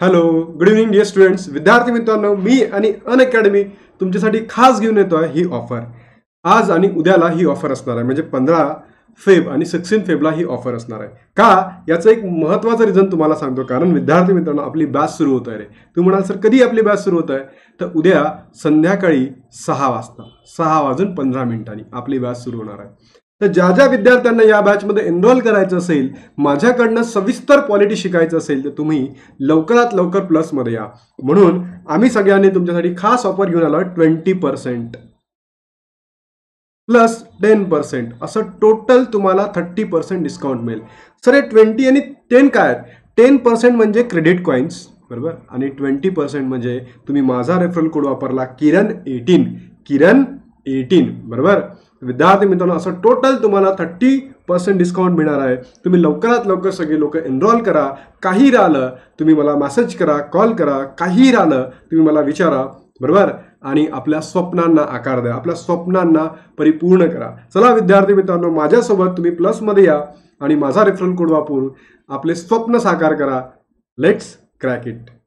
hello good evening dear students विद्यार्थी मित्रांनो मी आणि अन अकॅडमी तुमच्यासाठी खास घेऊन येतो आहे ही ऑफर आज आणि उद्याला ही ऑफर असणार आहे म्हणजे पंधरा फेब आणि सिक्सटीन फेबला ही ऑफर असणार आहे का याचं एक महत्त्वाचं रिझन तुम्हाला सांगतो कारण विद्यार्थी मित्रांनो आपली बॅच सुरू होत आहे रे तू म्हणाल सर कधी आपली बॅच सुरू होत आहे तर उद्या संध्याकाळी सहा वाजता सहा वाजून पंधरा मिनिटांनी आपली बॅच सुरू होणार आहे तर ज्या ज्या विद्यार्थ्यांना या बॅचमध्ये एनरोल करायचं असेल माझ्याकडनं सविस्तर पॉलिटी शिकायचं असेल तर तुम्ही लवकरात लवकर प्लसमध्ये या म्हणून आम्ही सगळ्यांनी तुमच्यासाठी खास ऑफर घेऊन आलो twenty percent plus ten percent असं टोटल तुम्हाला थर्टी पर्सेंट डिस्काउंट मिळेल सर हे ट्वेंटी आणि टेन काय टेन पर्सेंट म्हणजे क्रेडिट कॉईन्स बरोबर आणि ट्वेंटी पर्सेंट म्हणजे तुम्ही माझा रेफरल कोड वापरला किरण एटीन किरण एटीन बरोबर विद्यार्थी मित्रांनो असं टोटल तुम्हाला थर्टी पर्सेंट डिस्काउंट मिळणार आहे तुम्ही लवकरात लवकर सगळे लोक एनरॉल करा काही राहिलं तुम्ही मला मॅसेज करा कॉल करा काही राहिलं तुम्ही मला विचारा बरोबर आणि आपल्या स्वप्नांना आकार द्या आपल्या स्वप्नांना परिपूर्ण करा चला विद्यार्थी मित्रांनो माझ्यासोबत तुम्ही प्लसमध्ये या आणि माझा रेफरल कोड वापरून आपले स्वप्न साकार करा लेट्स क्रॅक इट